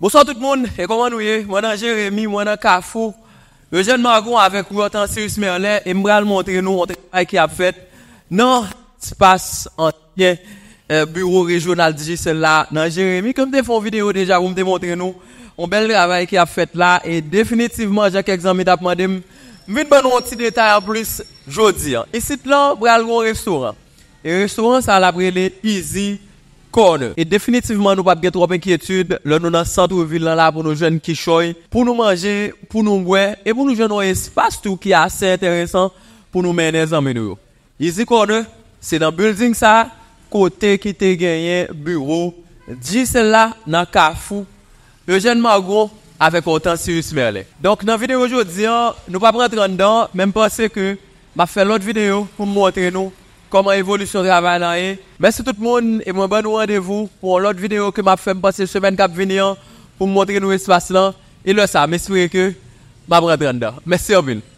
Bousan tout moun, e koman nou ye? Mwen an Jeremie, mwen an Kafou, mwen jen magon avek wotan Sirius Merlin e mwen bral montre nou, montre yon ray ki ap fet nan spas antyen euh, bureau rejonal diji sel la nan Jeremie kwen mte fon video deja, mwen mte montre nou yon bel ray ki ap fet la e definitivman jak ek zanmi dap mandem mwen bon woti detay ap blis jodi e sit lan, mwen bral gon restoran e restoran sa labrele izi Kone, e definitivman nou pa bge trop enkietude, lè nou nan santou vil nan la pou nou jen ki choy, pou nou manje, pou nou mwen, e pou nou jen nou espastou ki ase enteresan pou nou menen zanmenou. Yezi kone, se nan building sa, kote ki te genyen, bureau, di se la nan kafou, le jen magou avek otan siris merle. Donk nan videyo jodi an, nou pa brendran dan, menm pase ke, ma fe lot videyo pou mwotre nou, comment évolution travail est. Merci tout le monde et moi bon rendez-vous pour l'autre vidéo que m'a fait passer semaine va venir hein, pour montrer nous espace là et là ça m'espère que m'a rentrer dedans. Merci vous.